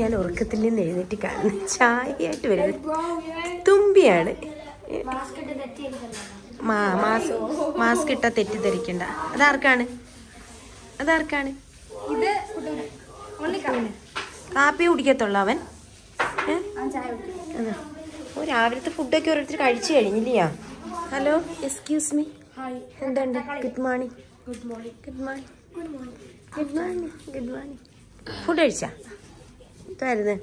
ഞാൻ ഉറക്കത്തിൽ നിന്ന് എഴുന്നേറ്റ് കാണുന്നു ചായയായിട്ട് വരുന്നത് തുമ്പിയാണ് മാസ്ക് ഇട്ട തെറ്റിദ്ധരിക്കണ്ട അതാർക്കാണ് അതാർക്കാണ് കാപ്പി കുടിക്കത്തുള്ളു അവൻ രാവിലത്തെ ഫുഡൊക്കെ ഓരോരുത്തർ കഴിച്ചു കഴിഞ്ഞില്ലയാ ഹലോ എക്സ്ക്യൂസ് മീ എന്താ good morning good morning good morning good morning good morning food കഴിച്ചാ ഇതായിരുന്നേ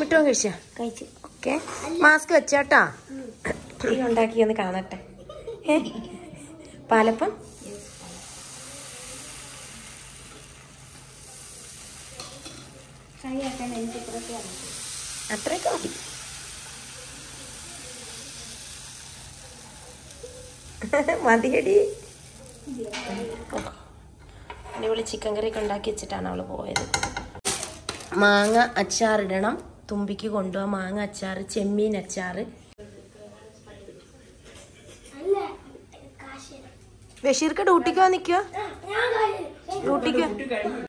മിട്ടവും കഴിച്ചാ ഓക്കെ മാസ്ക് വെച്ചാട്ടാ ഉണ്ടാക്കിയെന്ന് കാണട്ടെ പാലപ്പം അത്രയൊക്കെ മതി മതിയടി അടിപൊളി ചിക്കൻ കറിയൊക്കെ ഉണ്ടാക്കി വെച്ചിട്ടാണ് അവൾ പോയത് മാങ്ങ അച്ചാറിടണം തുമ്പിക്ക് കൊണ്ടുപോകാം മാങ്ങ അച്ചാർ ചെമ്മീൻ അച്ചാർ ബഷീർക്ക് ഡ്യൂട്ടിക്കോ നിക്കോ ഡ്യൂട്ടിക്ക്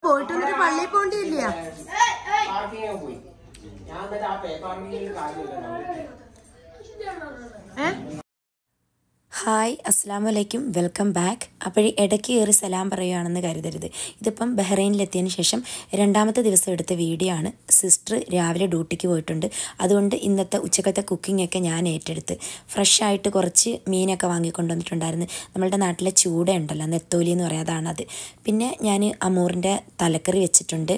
പോയിട്ട് വന്നിട്ട് പള്ളിയിൽ പോണ്ടില്ല ഏ ഹായ് അസ്സാം വലൈക്കും വെൽക്കം ബാക്ക് അപ്പോൾ ഇടയ്ക്ക് കയറി സലാം പറയുകയാണെന്ന് കരുതരുത് ഇതിപ്പം ബഹ്റൈനിലെത്തിയതിന് ശേഷം രണ്ടാമത്തെ ദിവസം എടുത്ത വീഡിയോ ആണ് സിസ്റ്റർ രാവിലെ ഡ്യൂട്ടിക്ക് പോയിട്ടുണ്ട് അതുകൊണ്ട് ഇന്നത്തെ ഉച്ചക്കത്തെ കുക്കിങ്ങൊക്കെ ഞാൻ ഏറ്റെടുത്ത് ഫ്രഷ് ആയിട്ട് കുറച്ച് മീനൊക്കെ വാങ്ങിക്കൊണ്ടുവന്നിട്ടുണ്ടായിരുന്നു നമ്മളുടെ നാട്ടിലെ ചൂട ഉണ്ടല്ലോ നെത്തോലി എന്ന് പറയാതാണത് പിന്നെ ഞാൻ അമൂറിൻ്റെ തലക്കറി വെച്ചിട്ടുണ്ട്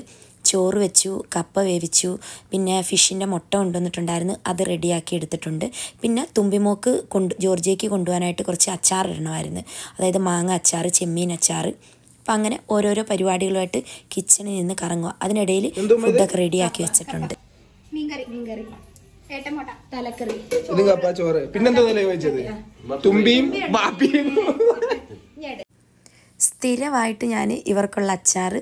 ചോറ് വെച്ചു കപ്പ വേവിച്ചു പിന്നെ ഫിഷിൻ്റെ മുട്ട കൊണ്ടുവന്നിട്ടുണ്ടായിരുന്നു അത് റെഡിയാക്കി എടുത്തിട്ടുണ്ട് പിന്നെ തുമ്പിമോക്ക് കൊണ്ട് ജോർജിയയ്ക്ക് കൊണ്ടുപോകാനായിട്ട് കുറച്ച് അച്ചാർ ഇടണമായിരുന്നു അതായത് മാങ്ങ അച്ചാർ ചെമ്മീൻ അച്ചാർ അപ്പം അങ്ങനെ ഓരോരോ പരിപാടികളുമായിട്ട് കിച്ചണിൽ നിന്ന് കറങ്ങുക അതിനിടയിൽ ഫുഡൊക്കെ റെഡിയാക്കി വെച്ചിട്ടുണ്ട് തലക്കറി പിന്നെന്താ ചോറ് പിന്നെന്താ ചോദിച്ചത് തുമ്പിയും സ്ഥിരമായിട്ട് ഞാൻ ഇവർക്കുള്ള അച്ചാർ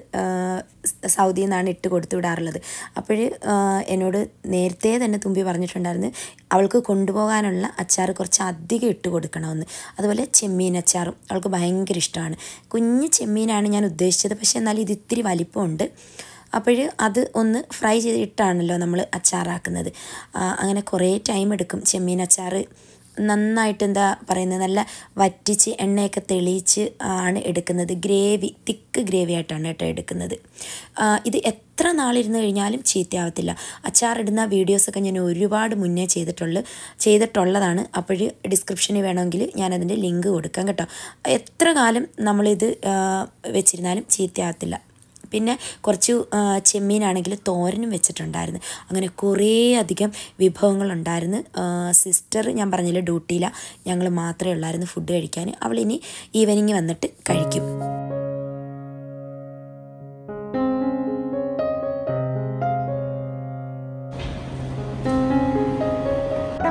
സൗദിയിൽ നിന്നാണ് ഇട്ട് കൊടുത്തു വിടാറുള്ളത് അപ്പോൾ എന്നോട് നേരത്തെ തന്നെ തുമ്പി പറഞ്ഞിട്ടുണ്ടായിരുന്നു അവൾക്ക് കൊണ്ടുപോകാനുള്ള അച്ചാർ കുറച്ച് അധികം ഇട്ട് കൊടുക്കണമെന്ന് അതുപോലെ ചെമ്മീൻ അച്ചാറും അവൾക്ക് ഭയങ്കര ഇഷ്ടമാണ് കുഞ്ഞ് ചെമ്മീനാണ് ഞാൻ ഉദ്ദേശിച്ചത് പക്ഷേ എന്നാൽ ഇത് ഇത്തിരി വലിപ്പമുണ്ട് അപ്പോൾ അത് ഒന്ന് ഫ്രൈ ചെയ്തിട്ടാണല്ലോ നമ്മൾ അച്ചാറാക്കുന്നത് അങ്ങനെ കുറേ ടൈം എടുക്കും ചെമ്മീൻ അച്ചാർ നന്നായിട്ട് എന്താ പറയുന്നത് നല്ല വറ്റിച്ച് എണ്ണയൊക്കെ തെളിയിച്ച് ആണ് എടുക്കുന്നത് ഗ്രേവി തിക്ക് ഗ്രേവി ആയിട്ടാണ് കേട്ടോ എടുക്കുന്നത് ഇത് എത്ര നാളിരുന്ന് കഴിഞ്ഞാലും ചീത്തയാവത്തില്ല അച്ചാറിടുന്ന വീഡിയോസൊക്കെ ഞാൻ ഒരുപാട് മുന്നേ ചെയ്തിട്ടുള്ള ചെയ്തിട്ടുള്ളതാണ് അപ്പോൾ ഡിസ്ക്രിപ്ഷനിൽ വേണമെങ്കിൽ ഞാനതിൻ്റെ ലിങ്ക് കൊടുക്കാം കേട്ടോ എത്ര കാലം നമ്മളിത് വെച്ചിരുന്നാലും ചീത്തയാവത്തില്ല പിന്നെ കുറച്ച് ചെമ്മീനാണെങ്കിൽ തോരനും വെച്ചിട്ടുണ്ടായിരുന്നു അങ്ങനെ കുറേ അധികം വിഭവങ്ങളുണ്ടായിരുന്നു സിസ്റ്റർ ഞാൻ പറഞ്ഞില്ല ഡ്യൂട്ടിയില്ല ഞങ്ങൾ മാത്രമേ ഉള്ളായിരുന്നു ഫുഡ് കഴിക്കാൻ അവളിനി ഈവനിങ് വന്നിട്ട് കഴിക്കും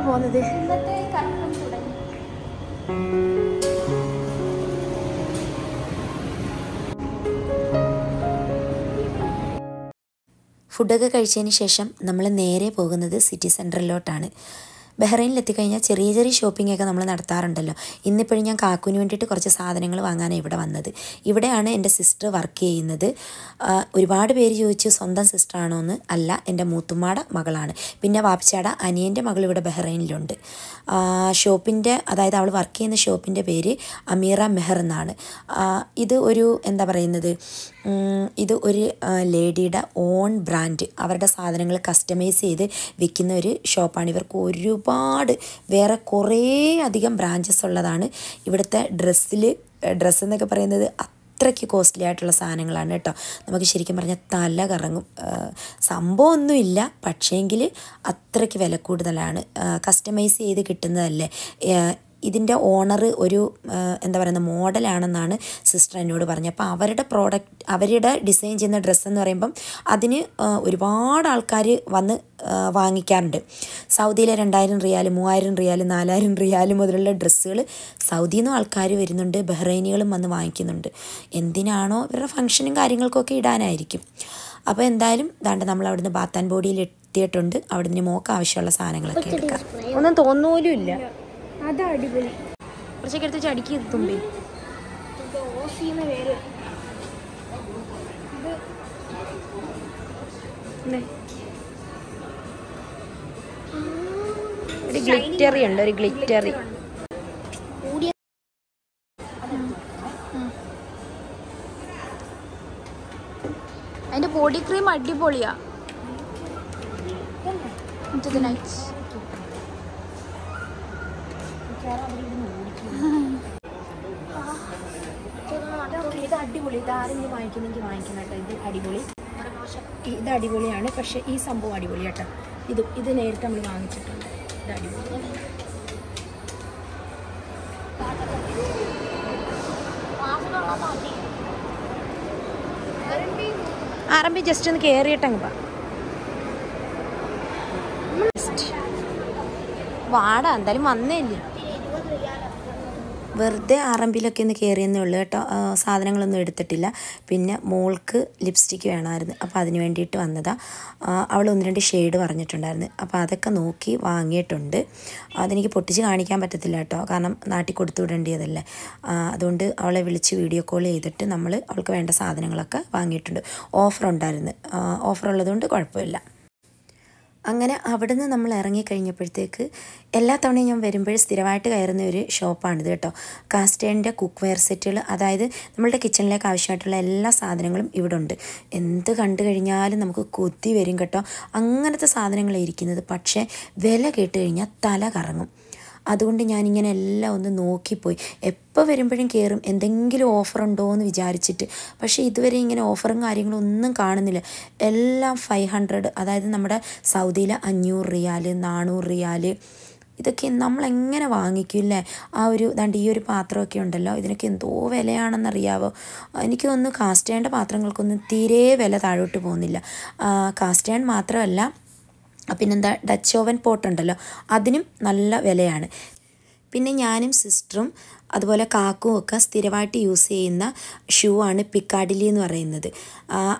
പോകുന്നത് ഫുഡൊക്കെ കഴിച്ചതിന് ശേഷം നമ്മൾ നേരെ പോകുന്നത് സിറ്റി സെൻറ്ററിലോട്ടാണ് കഴിഞ്ഞാൽ ചെറിയ ചെറിയ ഷോപ്പിംഗ് ഒക്കെ നമ്മൾ നടത്താറുണ്ടല്ലോ ഇന്നിപ്പോഴും ഞാൻ കാക്കുവിന് വേണ്ടിയിട്ട് കുറച്ച് സാധനങ്ങൾ വാങ്ങാനാണ് ഇവിടെ വന്നത് ഇവിടെയാണ് എൻ്റെ സിസ്റ്റർ വർക്ക് ചെയ്യുന്നത് ഒരുപാട് പേര് ചോദിച്ചു സ്വന്തം സിസ്റ്ററാണോ എന്ന് അല്ല എൻ്റെ മൂത്തുമ്മാടെ മകളാണ് പിന്നെ വാപ്ചാട അനിയൻ്റെ മകൾ ഇവിടെ ബഹ്റൈനിലുണ്ട് ഷോപ്പിൻ്റെ അതായത് അവൾ വർക്ക് ചെയ്യുന്ന ഷോപ്പിൻ്റെ പേര് അമീറ മെഹർ എന്നാണ് ഇത് ഒരു എന്താ പറയുന്നത് ഇത് ഒരു ലേഡിയുടെ ഓൺ ബ്രാൻഡ് അവരുടെ സാധനങ്ങൾ കസ്റ്റമൈസ് ചെയ്ത് വിൽക്കുന്ന ഒരു ഷോപ്പാണ് ഇവർക്ക് രൂപ ഒരുപാട് വേറെ കുറേ അധികം ബ്രാഞ്ചസ് ഉള്ളതാണ് ഇവിടുത്തെ ഡ്രസ്സിൽ ഡ്രസ്സ് എന്നൊക്കെ പറയുന്നത് അത്രയ്ക്ക് കോസ്റ്റ്ലി ആയിട്ടുള്ള സാധനങ്ങളാണ് കേട്ടോ നമുക്ക് ശരിക്കും പറഞ്ഞാൽ തല കറങ്ങും സംഭവമൊന്നുമില്ല പക്ഷേങ്കിൽ അത്രയ്ക്ക് വില കൂടുതലാണ് കസ്റ്റമൈസ് ചെയ്ത് കിട്ടുന്നതല്ലേ ഇതിൻ്റെ ഓണർ ഒരു എന്താ പറയുന്ന മോഡലാണെന്നാണ് സിസ്റ്റർ എന്നോട് പറഞ്ഞത് അപ്പോൾ അവരുടെ പ്രോഡക്റ്റ് അവരുടെ ഡിസൈൻ ചെയ്യുന്ന ഡ്രസ്സ് എന്ന് പറയുമ്പം അതിന് ഒരുപാട് ആൾക്കാർ വന്ന് വാങ്ങിക്കാറുണ്ട് സൗദിയിലെ രണ്ടായിരം റിയാൽ മൂവായിരം റിയാൽ നാലായിരം റിയാൽ മുതലുള്ള ഡ്രസ്സുകൾ സൗദിയിൽ നിന്നും ആൾക്കാർ വരുന്നുണ്ട് ബഹ്റൈനികളും വന്ന് വാങ്ങിക്കുന്നുണ്ട് എന്തിനാണോ ഇവരുടെ ഫംഗ്ഷനും കാര്യങ്ങൾക്കൊക്കെ ഇടാനായിരിക്കും അപ്പോൾ എന്തായാലും ദാണ്ട് നമ്മൾ അവിടുന്ന് ബാത്താൻ ബോഡിയിൽ എത്തിയിട്ടുണ്ട് അവിടുന്ന് മോക്ക് ആവശ്യമുള്ള സാധനങ്ങളൊക്കെ എടുക്കാം ഒന്നും തോന്നുപോലും ഇല്ല അത് അടിപൊളി കുറച്ചൊക്കെ എടുത്ത് ചടിക്ക് തുമ്പി ഓഫ് ചെയ്യുന്ന പേര് ഒരു ഗ്ലിറ്ററി ഉണ്ട് ഒരു ഗ്ലിറ്ററി അതിന്റെ ബോഡി ക്രീം അടിപൊളിയാ നൈറ്റ്സ് ഇത് അടിപൊളി ഇത് ഇത് അടിപൊളിയാണ് പക്ഷെ ഈ സംഭവം അടിപൊളി കേട്ടോ ഇത് ഇത് നേരിട്ട് നമ്മൾ വാങ്ങിച്ചിട്ടുണ്ട് ഇത് അടിപൊളി ആറമ്പി ജസ്റ്റ് ഒന്ന് കയറിയിട്ടങ്ങ് വാടാ എന്തായാലും വന്നേല്ലേ വെറുതെ ആറമ്പിലൊക്കെ ഒന്ന് കയറിയെന്നേ ഉള്ളൂ കേട്ടോ സാധനങ്ങളൊന്നും എടുത്തിട്ടില്ല പിന്നെ മോൾക്ക് ലിപ്സ്റ്റിക്ക് വേണമായിരുന്നു അപ്പോൾ അതിന് വേണ്ടിയിട്ട് വന്നതാണ് അവൾ ഒന്ന് രണ്ട് ഷെയ്ഡ് പറഞ്ഞിട്ടുണ്ടായിരുന്നു അപ്പോൾ അതൊക്കെ നോക്കി വാങ്ങിയിട്ടുണ്ട് അതെനിക്ക് പൊട്ടിച്ച് കാണിക്കാൻ പറ്റത്തില്ല കേട്ടോ കാരണം നാട്ടിൽ കൊടുത്തു വിടേണ്ടിയതല്ലേ അതുകൊണ്ട് അവളെ വിളിച്ച് വീഡിയോ കോൾ ചെയ്തിട്ട് നമ്മൾ അവൾക്ക് വേണ്ട സാധനങ്ങളൊക്കെ വാങ്ങിയിട്ടുണ്ട് ഓഫർ ഉണ്ടായിരുന്നു ഓഫർ ഉള്ളതുകൊണ്ട് കുഴപ്പമില്ല അങ്ങനെ നിന്ന് നമ്മൾ ഇറങ്ങിക്കഴിഞ്ഞപ്പോഴത്തേക്ക് എല്ലാ തവണയും ഞാൻ വരുമ്പോൾ സ്ഥിരമായിട്ട് കയറുന്ന ഒരു ഷോപ്പാണിത് കേട്ടോ കാസ്റ്റേണിൻ്റെ കുക്ക് വെയർ സെറ്റുകൾ അതായത് നമ്മളുടെ കിച്ചണിലേക്ക് ആവശ്യമായിട്ടുള്ള എല്ലാ സാധനങ്ങളും ഇവിടെ ഉണ്ട് എന്ത് കണ്ടു കഴിഞ്ഞാലും നമുക്ക് കൊത്തി വരും കേട്ടോ അങ്ങനത്തെ സാധനങ്ങളായിരിക്കുന്നത് പക്ഷേ വില കേട്ട് കഴിഞ്ഞാൽ തല കറങ്ങും അതുകൊണ്ട് ഞാനിങ്ങനെ എല്ലാം ഒന്ന് നോക്കിപ്പോയി എപ്പോൾ വരുമ്പോഴും കയറും എന്തെങ്കിലും ഓഫറുണ്ടോ എന്ന് വിചാരിച്ചിട്ട് പക്ഷേ ഇതുവരെ ഇങ്ങനെ ഓഫറും കാര്യങ്ങളും ഒന്നും കാണുന്നില്ല എല്ലാം ഫൈവ് ഹൺഡ്രഡ് അതായത് നമ്മുടെ സൗദിയിലെ അഞ്ഞൂറ് റിയാല് നാനൂറ് റിയാല് ഇതൊക്കെ നമ്മളെങ്ങനെ അല്ലേ ആ ഒരു ദണ്ട് ഈ ഒരു പാത്രമൊക്കെ ഉണ്ടല്ലോ ഇതിനൊക്കെ എന്തോ വിലയാണെന്നറിയാവോ എനിക്ക് ഒന്ന് കാസ്റ്റ് പാത്രങ്ങൾക്കൊന്നും തീരെ വില താഴോട്ട് പോകുന്നില്ല കാസ്റ്റ് മാത്രമല്ല പിന്നെന്താ ഡച്ച് ഓവൻ പോട്ടുണ്ടല്ലോ അതിനും നല്ല വിലയാണ് പിന്നെ ഞാനും സിസ്റ്ററും അതുപോലെ കാക്കും ഒക്കെ സ്ഥിരമായിട്ട് യൂസ് ചെയ്യുന്ന ഷൂ ആണ് പിക്കാഡിലി എന്ന് പറയുന്നത്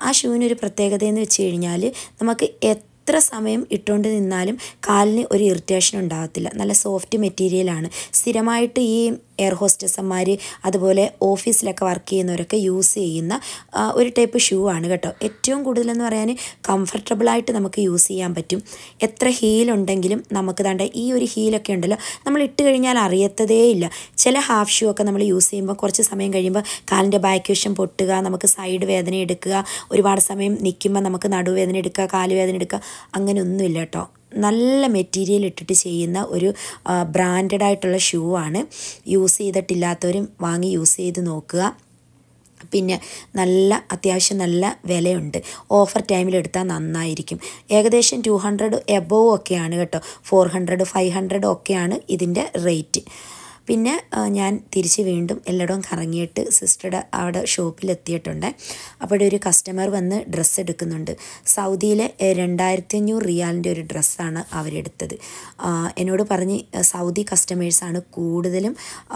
ആ ഷൂവിനൊരു പ്രത്യേകത എന്ന് വെച്ച് കഴിഞ്ഞാൽ നമുക്ക് എത്ര സമയം ഇട്ടുകൊണ്ട് നിന്നാലും കാലിന് ഒരു ഇറിറ്റേഷൻ ഉണ്ടാകത്തില്ല നല്ല സോഫ്റ്റ് മെറ്റീരിയലാണ് സ്ഥിരമായിട്ട് ഈ എയർ ഹോസ്റ്റസ്സന്മാർ അതുപോലെ ഓഫീസിലൊക്കെ വർക്ക് ചെയ്യുന്നവരൊക്കെ യൂസ് ചെയ്യുന്ന ഒരു ടൈപ്പ് ഷൂ ആണ് കേട്ടോ ഏറ്റവും കൂടുതലെന്ന് പറയാൻ കംഫർട്ടബിളായിട്ട് നമുക്ക് യൂസ് ചെയ്യാൻ പറ്റും എത്ര ഹീലുണ്ടെങ്കിലും നമുക്ക് താണ്ട ഈ ഒരു ഹീലൊക്കെ ഉണ്ടല്ലോ നമ്മൾ ഇട്ട് കഴിഞ്ഞാൽ അറിയത്തതേ ഇല്ല ചില ഹാഫ് ഷൂ ഒക്കെ നമ്മൾ യൂസ് ചെയ്യുമ്പോൾ കുറച്ച് സമയം കഴിയുമ്പോൾ കാലിൻ്റെ ബാക്ക് വശം പൊട്ടുക നമുക്ക് സൈഡ് വേദന എടുക്കുക ഒരുപാട് സമയം നിൽക്കുമ്പോൾ നമുക്ക് നടുവേദന എടുക്കുക കാലുവേദന എടുക്കുക അങ്ങനെയൊന്നുമില്ല കേട്ടോ നല്ല മെറ്റീരിയൽ ഇട്ടിട്ട് ചെയ്യുന്ന ഒരു ബ്രാൻഡഡ് ആയിട്ടുള്ള ഷൂ ആണ് യൂസ് ചെയ്തിട്ടില്ലാത്തവരും വാങ്ങി യൂസ് ചെയ്ത് നോക്കുക പിന്നെ നല്ല അത്യാവശ്യം നല്ല വിലയുണ്ട് ഓഫർ ടൈമിൽ എടുത്താൽ നന്നായിരിക്കും ഏകദേശം ടു ഹൺഡ്രഡ് എബോവ് ഒക്കെയാണ് കേട്ടോ ഫോർ ഹൺഡ്രഡ് ഫൈവ് ഹൺഡ്രഡ് ഒക്കെയാണ് ഇതിൻ്റെ റേറ്റ് പിന്നെ ഞാൻ തിരിച്ച് വീണ്ടും എല്ലായിടവും കറങ്ങിയിട്ട് സിസ്റ്ററുടെ അവിടെ ഷോപ്പിലെത്തിയിട്ടുണ്ട് അവിടെ ഒരു കസ്റ്റമർ വന്ന് ഡ്രസ്സ് എടുക്കുന്നുണ്ട് സൗദിയിലെ രണ്ടായിരത്തി അഞ്ഞൂറ് റിയാലിൻ്റെ ഒരു ഡ്രസ്സാണ് അവരെടുത്തത് എന്നോട് പറഞ്ഞ് സൗദി കസ്റ്റമേഴ്സാണ് കൂടുതലും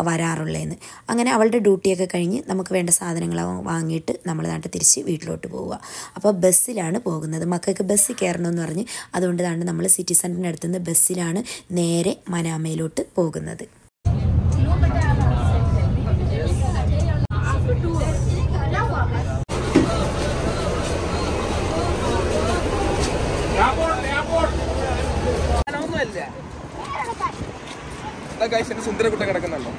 വരാറുള്ളതെന്ന് അങ്ങനെ അവളുടെ ഡ്യൂട്ടിയൊക്കെ കഴിഞ്ഞ് നമുക്ക് വേണ്ട സാധനങ്ങൾ വാങ്ങിയിട്ട് നമ്മൾ നാട്ടിൽ തിരിച്ച് വീട്ടിലോട്ട് പോവുക അപ്പോൾ ബസ്സിലാണ് പോകുന്നത് മക്കൾക്ക് ബസ്സിൽ കയറണമെന്ന് പറഞ്ഞ് അതുകൊണ്ട് നമ്മൾ സിറ്റി സെൻറ്ററിനടുത്തുനിന്ന് ബസ്സിലാണ് നേരെ മനാമയിലോട്ട് പോകുന്നത് ഗൈസ് എന്റെ കുട്ട കിടക്കുന്നുണ്ടോ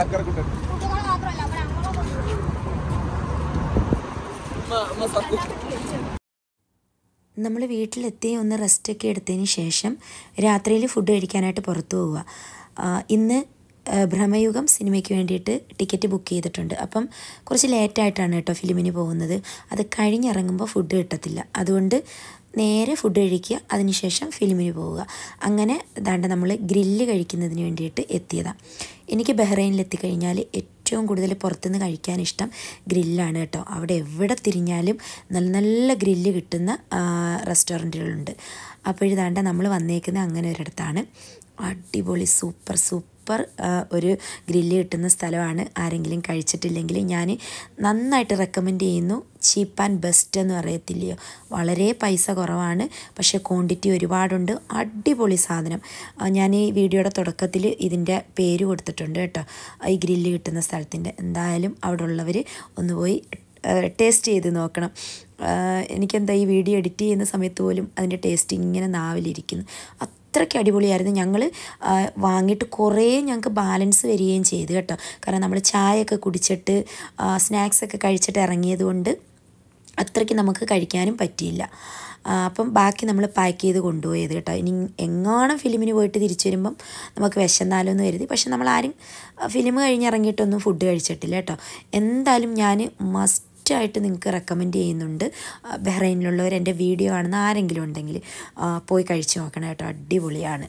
സക്കര കുട്ട നമ്മൾ വീട്ടിലെത്തി ഒന്ന് റെസ്റ്റൊക്കെ എടുത്തതിന് ശേഷം രാത്രിയിൽ ഫുഡ് കഴിക്കാനായിട്ട് പുറത്തു പോവുക ഇന്ന് ഭ്രമയുഗം സിനിമയ്ക്ക് വേണ്ടിയിട്ട് ടിക്കറ്റ് ബുക്ക് ചെയ്തിട്ടുണ്ട് അപ്പം കുറച്ച് ലേറ്റായിട്ടാണ് കേട്ടോ ഫിലിമിന് പോകുന്നത് അത് കഴിഞ്ഞിറങ്ങുമ്പോൾ ഫുഡ് കിട്ടത്തില്ല അതുകൊണ്ട് നേരെ ഫുഡ് കഴിക്കുക അതിനുശേഷം ഫിലിമിന് പോവുക അങ്ങനെ ദാണ്ട നമ്മൾ ഗ്രില്ല് കഴിക്കുന്നതിന് വേണ്ടിയിട്ട് എത്തിയതാണ് എനിക്ക് ബഹ്റൈനിൽ ഏറ്റവും കൂടുതൽ പുറത്തുനിന്ന് കഴിക്കാൻ ഇഷ്ടം ഗ്രില്ലാണ് കേട്ടോ അവിടെ എവിടെ തിരിഞ്ഞാലും നല്ല നല്ല ഗ്രില്ല് കിട്ടുന്ന റെസ്റ്റോറൻറ്റുകളുണ്ട് അപ്പോൾ ദാണ്ട നമ്മൾ വന്നേക്കുന്നത് അങ്ങനെ ഒരിടത്താണ് അടിപൊളി സൂപ്പർ സൂപ്പർ സൂപ്പർ ഒരു ഗ്രില്ല് കിട്ടുന്ന സ്ഥലമാണ് ആരെങ്കിലും കഴിച്ചിട്ടില്ലെങ്കിൽ ഞാൻ നന്നായിട്ട് റെക്കമെൻഡ് ചെയ്യുന്നു ചീപ്പ് ആൻഡ് ബെസ്റ്റ് എന്ന് പറയത്തില്ലയോ വളരെ പൈസ കുറവാണ് പക്ഷേ ക്വാണ്ടിറ്റി ഒരുപാടുണ്ട് അടിപൊളി സാധനം ഞാൻ ഈ വീഡിയോയുടെ തുടക്കത്തിൽ ഇതിൻ്റെ പേര് കൊടുത്തിട്ടുണ്ട് കേട്ടോ ഈ ഗ്രില്ല് കിട്ടുന്ന സ്ഥലത്തിൻ്റെ എന്തായാലും അവിടെ ഉള്ളവർ ഒന്ന് പോയി ടേസ്റ്റ് ചെയ്ത് നോക്കണം എനിക്കെന്താ ഈ വീഡിയോ എഡിറ്റ് ചെയ്യുന്ന സമയത്ത് പോലും അതിൻ്റെ ടേസ്റ്റ് ഇങ്ങനെ നാവിലിരിക്കുന്നു അത്രയ്ക്ക് അടിപൊളിയായിരുന്നു ഞങ്ങൾ വാങ്ങിയിട്ട് കുറേ ഞങ്ങൾക്ക് ബാലൻസ് വരികയും ചെയ്തു കേട്ടോ കാരണം നമ്മൾ ചായയൊക്കെ കുടിച്ചിട്ട് സ്നാക്സൊക്കെ കഴിച്ചിട്ട് ഇറങ്ങിയതുകൊണ്ട് അത്രയ്ക്ക് നമുക്ക് കഴിക്കാനും പറ്റിയില്ല അപ്പം ബാക്കി നമ്മൾ പാക്ക് ചെയ്ത് കൊണ്ടുപോയത് കേട്ടോ ഇനി എങ്ങാണോ ഫിലിമിന് പോയിട്ട് തിരിച്ചു വരുമ്പം നമുക്ക് വിശന്നാലോ എന്ന് കരുതി പക്ഷെ നമ്മളാരും ഫിലിം കഴിഞ്ഞിറങ്ങിയിട്ടൊന്നും ഫുഡ് കഴിച്ചിട്ടില്ല കേട്ടോ എന്തായാലും ഞാൻ മസ്റ്റ് ബെസ്റ്റായിട്ട് നിങ്ങൾക്ക് റെക്കമെൻഡ് ചെയ്യുന്നുണ്ട് ബഹ്റൈനിലുള്ളവർ എൻ്റെ വീഡിയോ കാണുന്ന ആരെങ്കിലും ഉണ്ടെങ്കിൽ പോയി കഴിച്ചു നോക്കണം കേട്ടോ അടിപൊളിയാണ്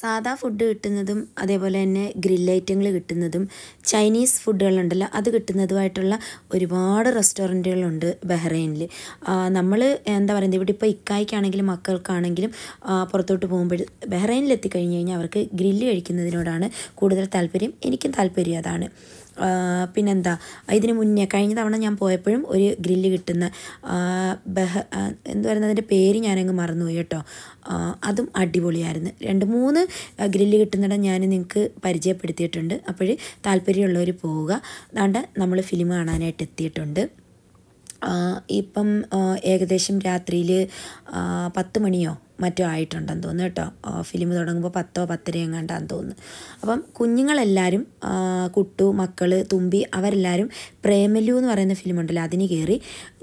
സാധാ ഫുഡ് കിട്ടുന്നതും അതേപോലെ തന്നെ ഗ്രില്ല് ഐറ്റങ്ങൾ കിട്ടുന്നതും ചൈനീസ് ഫുഡുകളുണ്ടല്ലോ അത് കിട്ടുന്നതുമായിട്ടുള്ള ഒരുപാട് റെസ്റ്റോറൻറ്റുകളുണ്ട് ബഹ്റൈനിൽ നമ്മൾ എന്താ പറയുന്നത് ഇവിടെ ഇപ്പോൾ ഇക്കായ്ക്കാണെങ്കിലും മക്കൾക്കാണെങ്കിലും പുറത്തോട്ട് പോകുമ്പോൾ ബഹ്റൈനിൽ എത്തിക്കഴിഞ്ഞ് കഴിഞ്ഞാൽ അവർക്ക് ഗ്രില്ല് കഴിക്കുന്നതിനോടാണ് കൂടുതൽ താല്പര്യം എനിക്കും താല്പര്യം അതാണ് പിന്നെന്താ ഇതിന് മുന്നേ കഴിഞ്ഞ തവണ ഞാൻ പോയപ്പോഴും ഒരു ഗ്രില്ല് കിട്ടുന്ന ബഹ എന്ത് പറയുന്നത് അതിൻ്റെ പേര് ഞാനങ്ങ് മറന്നുപോയി കേട്ടോ അതും അടിപൊളിയായിരുന്നു രണ്ട് മൂന്ന് ഗ്രില്ല് കിട്ടുന്നിടം ഞാൻ നിങ്ങൾക്ക് പരിചയപ്പെടുത്തിയിട്ടുണ്ട് അപ്പോൾ താല്പര്യമുള്ളവർ പോവുക അതാണ്ട് നമ്മൾ ഫിലിം കാണാനായിട്ട് എത്തിയിട്ടുണ്ട് ഇപ്പം ഏകദേശം രാത്രിയിൽ പത്ത് മണിയോ മറ്റോ ആയിട്ടുണ്ടെന്ന് തോന്നുന്നു കേട്ടോ ഫിലിം തുടങ്ങുമ്പോൾ പത്തോ പത്തര എങ്ങാണ്ടാന്ന് തോന്നുന്നു അപ്പം കുഞ്ഞുങ്ങളെല്ലാവരും കുട്ടു മക്കൾ തുമ്പി അവരെല്ലാവരും പ്രേമലു എന്ന് പറയുന്ന ഫിലിം ഉണ്ടല്ലോ അതിന് കയറി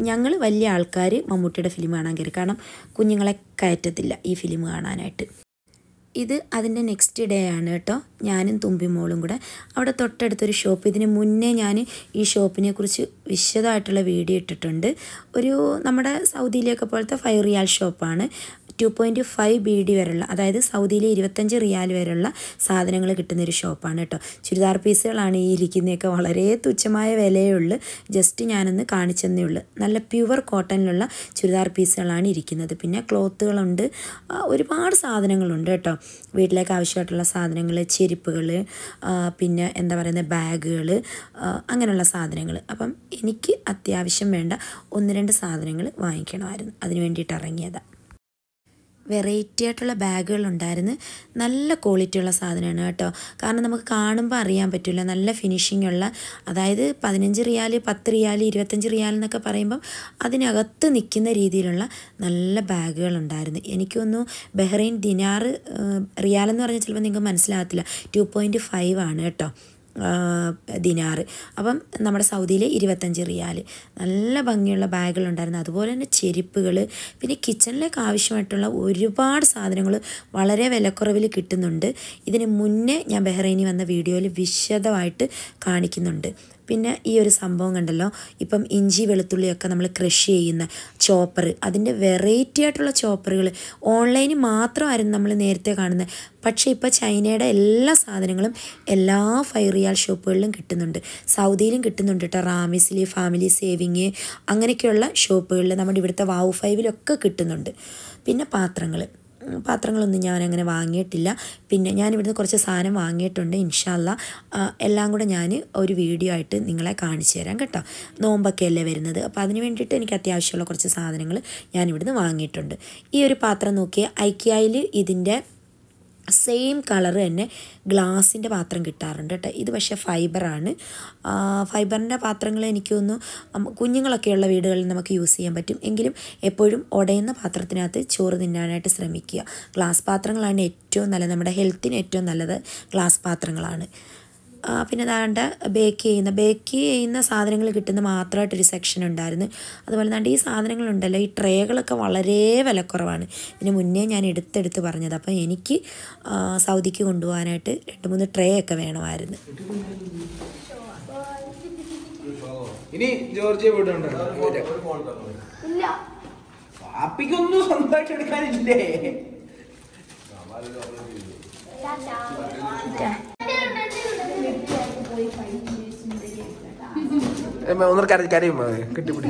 ഞങ്ങൾ വലിയ ആൾക്കാർ മമ്മൂട്ടിയുടെ ഫിലിം കാണാൻ കയറി കാരണം കുഞ്ഞുങ്ങളെ കയറ്റത്തില്ല ഈ ഫിലിം കാണാനായിട്ട് ഇത് അതിൻ്റെ നെക്സ്റ്റ് ഡേ ആണ് കേട്ടോ ഞാനും തുമ്പി മോളും കൂടെ അവിടെ തൊട്ടടുത്തൊരു ഷോപ്പ് ഇതിന് മുന്നേ ഞാൻ ഈ ഷോപ്പിനെ കുറിച്ച് വിശദമായിട്ടുള്ള വീഡിയോ ഇട്ടിട്ടുണ്ട് ഒരു നമ്മുടെ സൗദിയിലേക്ക് പോലത്തെ ഫൈവ് റിയാൽ ഷോപ്പാണ് two point five B D വരെയുള്ള അതായത് സൗദിയിലെ ഇരുപത്തഞ്ച് റിയാൽ വരെയുള്ള സാധനങ്ങൾ കിട്ടുന്ന ഒരു ഷോപ്പാണ് കേട്ടോ ചുരിദാർ പീസുകളാണ് ഈ ഇരിക്കുന്നതൊക്കെ വളരെ തുച്ഛമായ വിലയേ ഉള്ളൂ ജസ്റ്റ് ഞാനൊന്ന് കാണിച്ചെന്നേ ഉള്ളൂ നല്ല പ്യുവർ കോട്ടണിലുള്ള ചുരിദാർ പീസുകളാണ് ഇരിക്കുന്നത് പിന്നെ ക്ലോത്തുകളുണ്ട് ഒരുപാട് സാധനങ്ങളുണ്ട് കേട്ടോ വീട്ടിലേക്ക് ആവശ്യമായിട്ടുള്ള സാധനങ്ങൾ ചെരുപ്പുകൾ പിന്നെ എന്താ പറയുന്നത് ബാഗുകൾ അങ്ങനെയുള്ള സാധനങ്ങൾ അപ്പം എനിക്ക് അത്യാവശ്യം വേണ്ട ഒന്ന് രണ്ട് സാധനങ്ങൾ വാങ്ങിക്കണമായിരുന്നു അതിന് വേണ്ടിയിട്ട് ഇറങ്ങിയതാണ് വെറൈറ്റി ആയിട്ടുള്ള ബാഗുകളുണ്ടായിരുന്നു നല്ല ക്വാളിറ്റിയുള്ള സാധനമാണ് കേട്ടോ കാരണം നമുക്ക് കാണുമ്പോൾ അറിയാൻ പറ്റില്ല നല്ല ഫിനിഷിംഗ് ഉള്ള അതായത് പതിനഞ്ച് റിയാല് പത്ത് റിയാല് ഇരുപത്തഞ്ച് റിയാൽ എന്നൊക്കെ പറയുമ്പം അതിനകത്ത് നിൽക്കുന്ന രീതിയിലുള്ള നല്ല ബാഗുകളുണ്ടായിരുന്നു എനിക്കൊന്നു ബഹ്റൈൻ ദിനാറ് റിയാലെന്ന് പറഞ്ഞാൽ ചിലപ്പോൾ നിങ്ങൾക്ക് മനസ്സിലാകത്തില്ല ടു പോയിൻറ്റ് ഫൈവ് ആണ് കേട്ടോ ദിനാറ് അപ്പം നമ്മുടെ സൗദിയിലെ ഇരുപത്തഞ്ച് റിയാൽ നല്ല ഭംഗിയുള്ള ബാഗുകളുണ്ടായിരുന്നു അതുപോലെ തന്നെ ചെരുപ്പുകൾ പിന്നെ കിച്ചണിലേക്ക് ആവശ്യമായിട്ടുള്ള ഒരുപാട് സാധനങ്ങൾ വളരെ വിലക്കുറവിൽ കിട്ടുന്നുണ്ട് ഇതിന് മുന്നേ ഞാൻ ബഹ്റൈനി വന്ന വീഡിയോയിൽ വിശദമായിട്ട് കാണിക്കുന്നുണ്ട് പിന്നെ ഈ ഒരു സംഭവം കണ്ടല്ലോ ഇപ്പം ഇഞ്ചി വെളുത്തുള്ളിയൊക്കെ നമ്മൾ ക്രഷ് ചെയ്യുന്ന ചോപ്പർ അതിൻ്റെ വെറൈറ്റി ആയിട്ടുള്ള ചോപ്പറുകൾ ഓൺലൈനിൽ മാത്രമായിരുന്നു നമ്മൾ നേരത്തെ കാണുന്നത് പക്ഷേ ഇപ്പോൾ ചൈനയുടെ എല്ലാ സാധനങ്ങളും എല്ലാ ഫൈറിയാൽ ഷോപ്പുകളിലും കിട്ടുന്നുണ്ട് സൗദിയിലും കിട്ടുന്നുണ്ട് കേട്ടോ റാമിസിൽ ഫാമിലി സേവിങ് അങ്ങനെയൊക്കെയുള്ള ഷോപ്പുകളിൽ നമ്മുടെ ഇവിടുത്തെ വാവു ഫൈവിലൊക്കെ കിട്ടുന്നുണ്ട് പിന്നെ പാത്രങ്ങൾ പാത്രങ്ങളൊന്നും ഞാൻ അങ്ങനെ വാങ്ങിയിട്ടില്ല പിന്നെ ഞാൻ ഇവിടുന്ന് കുറച്ച് സാധനം വാങ്ങിയിട്ടുണ്ട് ഇൻഷാല്ല എല്ലാം കൂടെ ഞാൻ ഒരു വീഡിയോ ആയിട്ട് നിങ്ങളെ കാണിച്ചു തരാം കേട്ടോ നോമ്പൊക്കെ അല്ലേ വരുന്നത് അപ്പോൾ അതിന് വേണ്ടിയിട്ട് എനിക്ക് അത്യാവശ്യമുള്ള കുറച്ച് സാധനങ്ങൾ ഞാൻ ഇവിടുന്ന് വാങ്ങിയിട്ടുണ്ട് ഈ ഒരു പാത്രം നോക്കിയാൽ ഐക്യായിൽ ഇതിൻ്റെ സെയിം കളർ തന്നെ ഗ്ലാസിൻ്റെ പാത്രം കിട്ടാറുണ്ട് കേട്ടോ ഇത് പക്ഷേ ഫൈബറാണ് ഫൈബറിൻ്റെ പാത്രങ്ങൾ തോന്നുന്നു കുഞ്ഞുങ്ങളൊക്കെയുള്ള വീടുകളിൽ നമുക്ക് യൂസ് ചെയ്യാൻ പറ്റും എങ്കിലും എപ്പോഴും ഉടയുന്ന പാത്രത്തിനകത്ത് ചോറ് തിന്നാനായിട്ട് ശ്രമിക്കുക ഗ്ലാസ് പാത്രങ്ങളാണ് ഏറ്റവും നല്ലത് നമ്മുടെ ഹെൽത്തിന് ഏറ്റവും നല്ലത് ഗ്ലാസ് പാത്രങ്ങളാണ് പിന്നെ താണ്ട ബേക്ക് ചെയ്യുന്ന ബേക്ക് ചെയ്യുന്ന സാധനങ്ങൾ കിട്ടുന്ന മാത്രമായിട്ടൊരു സെക്ഷൻ ഉണ്ടായിരുന്നു അതുപോലെ തന്നെ ഈ സാധനങ്ങളുണ്ടല്ലോ ഈ ട്രേകളൊക്കെ വളരെ വിലക്കുറവാണ് ഇതിന് മുന്നേ ഞാൻ എടുത്തെടുത്ത് പറഞ്ഞത് അപ്പം എനിക്ക് സൗദിക്ക് കൊണ്ടുപോകാനായിട്ട് രണ്ട് മൂന്ന് ട്രേ ഒക്കെ വേണമായിരുന്നു ഇനി ജോർജിയ ഇല്ല സ്വന്തമായിട്ട് എടുക്കാനില്ലേ ഒന്നര കരയും കരയും കെട്ടിപ്പിടി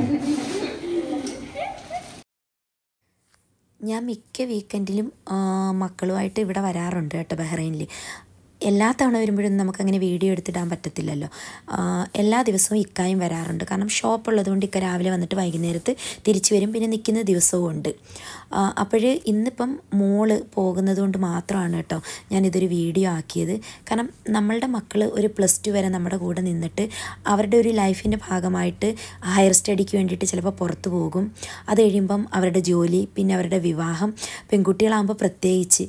ഞാൻ മിക്ക വീക്കെൻഡിലും മക്കളുമായിട്ട് ഇവിടെ വരാറുണ്ട് കേട്ടോ ബഹ്റൈനിൽ എല്ലാ തവണ വരുമ്പോഴും നമുക്കങ്ങനെ വീഡിയോ എടുത്തിടാൻ പറ്റത്തില്ലല്ലോ എല്ലാ ദിവസവും ഇക്കായും വരാറുണ്ട് കാരണം ഷോപ്പ് ഉള്ളതുകൊണ്ട് ഇക്ക രാവിലെ വന്നിട്ട് വൈകുന്നേരത്ത് തിരിച്ചു വരും പിന്നെ നിൽക്കുന്ന ദിവസവും ഉണ്ട് അപ്പോഴ് ഇന്നിപ്പം മോള് പോകുന്നത് കൊണ്ട് മാത്രമാണ് കേട്ടോ ഞാനിതൊരു വീഡിയോ ആക്കിയത് കാരണം നമ്മളുടെ മക്കൾ ഒരു പ്ലസ് ടു വരെ നമ്മുടെ കൂടെ നിന്നിട്ട് അവരുടെ ഒരു ലൈഫിൻ്റെ ഭാഗമായിട്ട് ഹയർ സ്റ്റഡിക്ക് വേണ്ടിയിട്ട് ചിലപ്പോൾ പുറത്തു പോകും അത് കഴിയുമ്പം അവരുടെ ജോലി പിന്നെ അവരുടെ വിവാഹം പെൺകുട്ടികളാകുമ്പോൾ പ്രത്യേകിച്ച്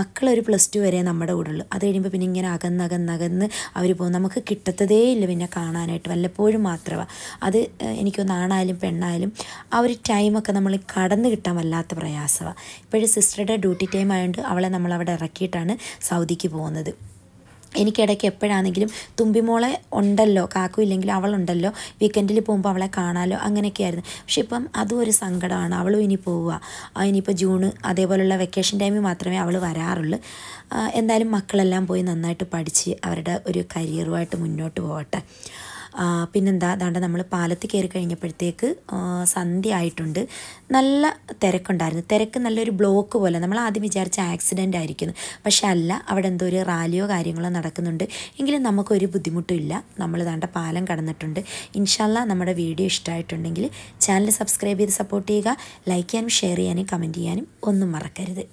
മക്കളൊരു പ്ലസ് ടു വരെ നമ്മുടെ കൂടെ ഉള്ളൂ അത് കഴിയുമ്പോൾ പിന്നെ ഇങ്ങനെ അകന്നകന്നകന്ന് അവർ പോകും നമുക്ക് കിട്ടത്തതേ ഇല്ല പിന്നെ കാണാനായിട്ട് വല്ലപ്പോഴും മാത്രമാണ് അത് എനിക്കൊന്ന് ആണായാലും പെണ്ണായാലും ആ ഒരു ടൈമൊക്കെ നമ്മൾ കടന്നു കിട്ടാൻ വല്ലാത്ത പ്രയാസമാണ് ഇപ്പോഴും സിസ്റ്ററുടെ ഡ്യൂട്ടി ടൈം ആയതുകൊണ്ട് അവളെ നമ്മളവിടെ ഇറക്കിയിട്ടാണ് സൗദിക്ക് പോകുന്നത് എനിക്കിടയ്ക്ക് എപ്പോഴാണെങ്കിലും തുമ്പിമോളെ ഉണ്ടല്ലോ കാക്കു ഇല്ലെങ്കിലും അവളുണ്ടല്ലോ വീക്കെൻഡിൽ പോകുമ്പോൾ അവളെ കാണാമല്ലോ അങ്ങനെയൊക്കെയായിരുന്നു പക്ഷെ ഇപ്പം അതും ഒരു സങ്കടമാണ് അവളും ഇനി പോവുക ഇനിയിപ്പോൾ ജൂണ് അതേപോലെയുള്ള വെക്കേഷൻ ടൈമിൽ മാത്രമേ അവൾ വരാറുള്ളൂ എന്തായാലും മക്കളെല്ലാം പോയി നന്നായിട്ട് പഠിച്ച് അവരുടെ ഒരു കരിയറുമായിട്ട് മുന്നോട്ട് പോകട്ടെ പിന്നെന്താ അതാണ്ട് നമ്മൾ പാലത്ത് കയറി കഴിഞ്ഞപ്പോഴത്തേക്ക് സന്ധ്യ ആയിട്ടുണ്ട് നല്ല തിരക്കുണ്ടായിരുന്നു തിരക്ക് നല്ലൊരു ബ്ലോക്ക് പോലെ നമ്മൾ ആദ്യം വിചാരിച്ച ആക്സിഡൻ്റ് ആയിരിക്കുന്നു പക്ഷെ അല്ല അവിടെ എന്തോ ഒരു റാലിയോ കാര്യങ്ങളോ നടക്കുന്നുണ്ട് എങ്കിലും നമുക്കൊരു ബുദ്ധിമുട്ടില്ല നമ്മൾ താണ്ട പാലം കടന്നിട്ടുണ്ട് ഇൻഷല്ല നമ്മുടെ വീഡിയോ ഇഷ്ടമായിട്ടുണ്ടെങ്കിൽ ചാനൽ സബ്സ്ക്രൈബ് ചെയ്ത് സപ്പോർട്ട് ചെയ്യുക ലൈക്ക് ചെയ്യാനും ഷെയർ ചെയ്യാനും കമൻറ്റ് ചെയ്യാനും ഒന്നും മറക്കരുത്